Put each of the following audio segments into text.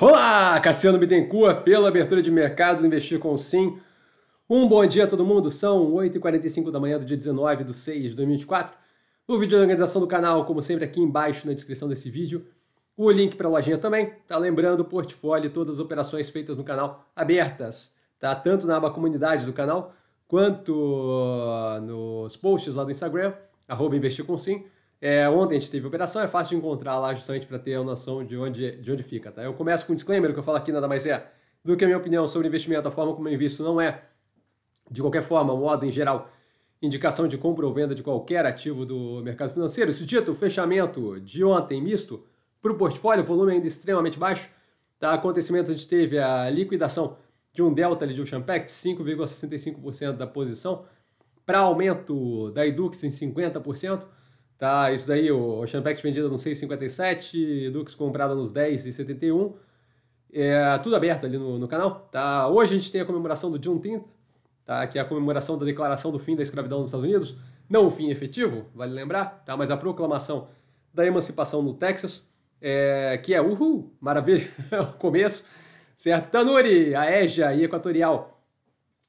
Olá, Cassiano Bittencourt, pela abertura de mercado do Investir com Sim. Um bom dia a todo mundo, são 8h45 da manhã do dia 19 de 6 de 2024. O vídeo da organização do canal, como sempre, aqui embaixo na descrição desse vídeo. O link para a lojinha também, tá? Lembrando, o portfólio e todas as operações feitas no canal abertas, tá? Tanto na aba comunidade do canal, quanto nos posts lá do Instagram, arroba Investir com Sim. É, ontem a gente teve operação, é fácil de encontrar lá justamente para ter a noção de onde, de onde fica. Tá? Eu começo com um disclaimer, que eu falo aqui nada mais é do que a minha opinião sobre investimento, a forma como eu invisto não é, de qualquer forma, modo em geral, indicação de compra ou venda de qualquer ativo do mercado financeiro. Isso dito, o fechamento de ontem misto para o portfólio, volume ainda extremamente baixo. Tá? Acontecimento, a gente teve a liquidação de um delta ali de um 5,65% da posição, para aumento da Edux em 50%, Tá, isso daí, o Champex vendido no 6,57, Dux comprada nos 10,71. É, tudo aberto ali no, no, canal, tá? Hoje a gente tem a comemoração do Juneteenth, tá? Que é a comemoração da declaração do fim da escravidão nos Estados Unidos. Não o fim efetivo, vale lembrar, tá? Mas a proclamação da emancipação no Texas, é, que é, uhul, maravilha, é o começo, certo? Tanuri, Aégia e Equatorial,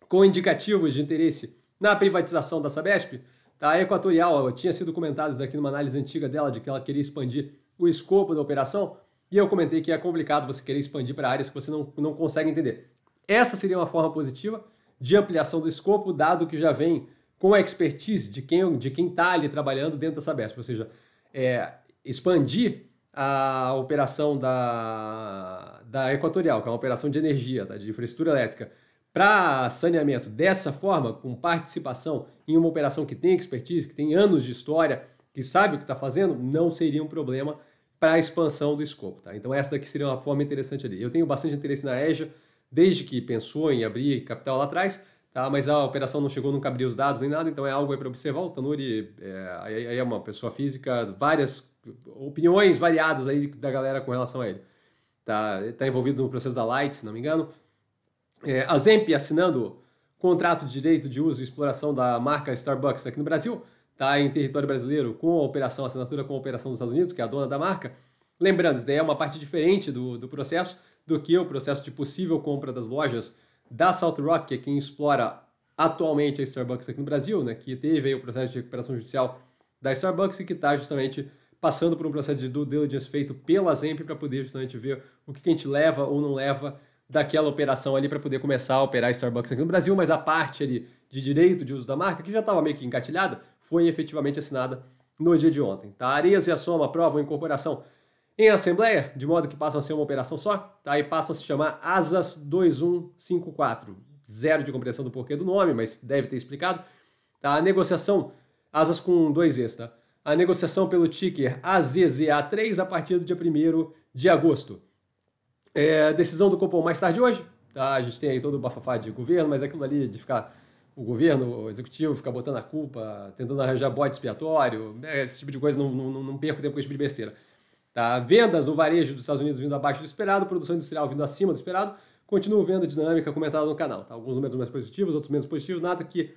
com indicativos de interesse na privatização da Sabesp, Tá? A Equatorial tinha sido comentado aqui numa análise antiga dela de que ela queria expandir o escopo da operação e eu comentei que é complicado você querer expandir para áreas que você não, não consegue entender. Essa seria uma forma positiva de ampliação do escopo, dado que já vem com a expertise de quem de quem está ali trabalhando dentro dessa BESP. ou seja, é, expandir a operação da, da Equatorial, que é uma operação de energia, tá, de infraestrutura elétrica, para saneamento dessa forma, com participação em uma operação que tem expertise, que tem anos de história, que sabe o que está fazendo, não seria um problema para a expansão do escopo. Tá? Então, essa daqui seria uma forma interessante ali. Eu tenho bastante interesse na EJA, desde que pensou em abrir capital lá atrás, tá? mas a operação não chegou, nunca abriu os dados nem nada, então é algo para observar. O Tanuri é, é uma pessoa física, várias opiniões variadas aí da galera com relação a ele. Está tá envolvido no processo da Light, se não me engano é, a Zemp assinando contrato de direito de uso e exploração da marca Starbucks aqui no Brasil, está em território brasileiro com a operação, assinatura com a operação dos Estados Unidos, que é a dona da marca. Lembrando, isso daí é uma parte diferente do, do processo do que o processo de possível compra das lojas da South Rock, que é quem explora atualmente a Starbucks aqui no Brasil, né, que teve o processo de recuperação judicial da Starbucks e que está justamente passando por um processo de due diligence feito pela Zemp para poder justamente ver o que, que a gente leva ou não leva daquela operação ali para poder começar a operar Starbucks aqui no Brasil, mas a parte ali de direito de uso da marca, que já estava meio que engatilhada, foi efetivamente assinada no dia de ontem. Tá? Arias e a Soma aprovam incorporação em assembleia, de modo que passam a ser uma operação só, tá? e passam a se chamar ASAS 2154. Zero de compreensão do porquê do nome, mas deve ter explicado. Tá? A negociação, ASAS com dois E's, tá? A negociação pelo ticker AZZA3 a partir do dia 1 de agosto. É, decisão do Copom mais tarde hoje, tá? A gente tem aí todo o bafafá de governo, mas é aquilo ali de ficar o governo, o executivo, ficar botando a culpa, tentando arranjar bode expiatório, né? esse tipo de coisa, não, não, não perco tempo com esse tipo de besteira. Tá? Vendas no varejo dos Estados Unidos vindo abaixo do esperado, produção industrial vindo acima do esperado, continua venda dinâmica comentada no canal. Tá? Alguns números mais positivos, outros menos positivos, nada que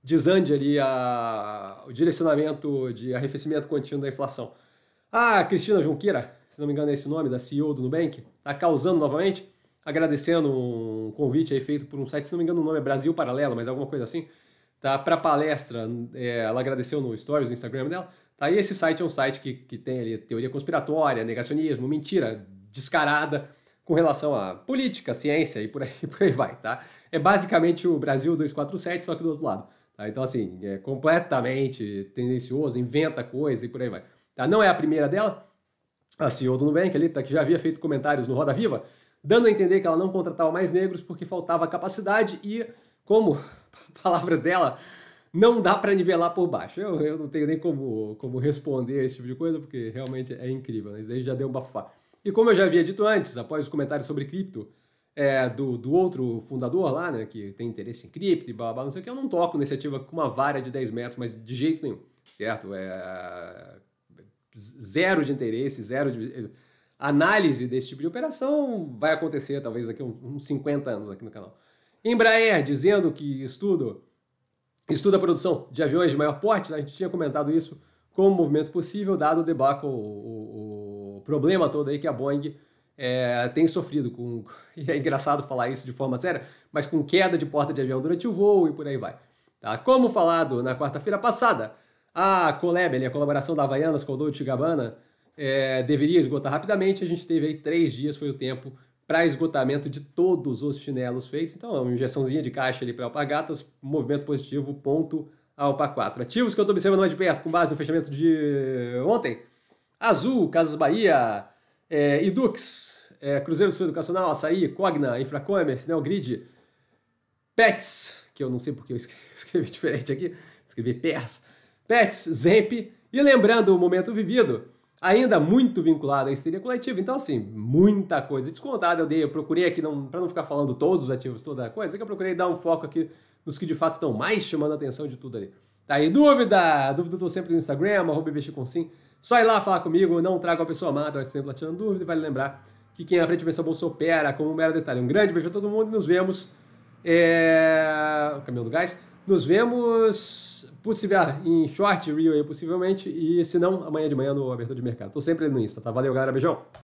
desande ali a, o direcionamento de arrefecimento contínuo da inflação. Ah, Cristina Junqueira, se não me engano é esse o nome, da CEO do Nubank, está causando novamente, agradecendo um convite aí feito por um site, se não me engano o nome é Brasil Paralelo, mas alguma coisa assim, tá para palestra, é, ela agradeceu no Stories, no Instagram dela, tá, e esse site é um site que, que tem ali teoria conspiratória, negacionismo, mentira descarada com relação à política, ciência e por aí, por aí vai, tá? É basicamente o Brasil 247, só que do outro lado. Tá? Então, assim, é completamente tendencioso, inventa coisa e por aí vai. Tá? Não é a primeira dela, a CEO do Nubank ali, tá, que já havia feito comentários no Roda Viva, dando a entender que ela não contratava mais negros porque faltava capacidade e, como a palavra dela, não dá para nivelar por baixo. Eu, eu não tenho nem como, como responder esse tipo de coisa, porque realmente é incrível, né? Isso já deu um bafafá. E como eu já havia dito antes, após os comentários sobre cripto é, do, do outro fundador lá, né, que tem interesse em cripto e blá, blá, não sei o que, eu não toco iniciativa com uma vara de 10 metros, mas de jeito nenhum, certo? É, zero de interesse, zero de. Análise desse tipo de operação vai acontecer talvez daqui uns 50 anos aqui no canal. Embraer dizendo que estudo, estuda a produção de aviões de maior porte, né? a gente tinha comentado isso como movimento possível, dado o debacle, o, o, o problema todo aí que a Boeing é, tem sofrido com, e é engraçado falar isso de forma séria, mas com queda de porta de avião durante o voo e por aí vai. Tá? Como falado na quarta-feira passada, a ah, Collab, a colaboração da Havaianas com o Dolce Gabbana, é, deveria esgotar rapidamente. A gente teve aí três dias, foi o tempo para esgotamento de todos os chinelos feitos. Então, é uma injeçãozinha de caixa ali para Alpagatas, movimento positivo, ponto Alpa 4. Ativos que eu estou observando mais de perto, com base no fechamento de ontem. Azul, Casas Bahia, é, Edux, é, Cruzeiro Sul Educacional, Açaí, Cogna, Infracommerce, Neogrid, Pets, que eu não sei porque eu escrevi, escrevi diferente aqui, escrevi Pers, Pets, Zemp e lembrando o momento vivido, ainda muito vinculado à histeria coletiva. Então, assim, muita coisa descontada. Eu, dei, eu procurei aqui, para não ficar falando todos os ativos, toda a coisa, que eu procurei dar um foco aqui nos que de fato estão mais chamando a atenção de tudo ali. Tá aí, dúvida? Dúvida eu tô sempre no Instagram, arroba Só ir lá falar comigo, não trago a pessoa amada, mas sempre lá tirando dúvida. E vale lembrar que quem aprende a pensar bolsa opera como um mero detalhe. Um grande beijo a todo mundo e nos vemos. É... O caminhão do gás. Nos vemos possível, ah, em short reel aí, possivelmente, e se não, amanhã de manhã no Abertura de Mercado. Tô sempre no Insta, tá? Valeu, galera. Beijão!